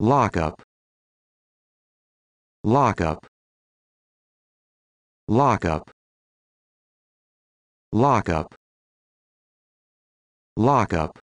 lock up lock up lock up lock up lock up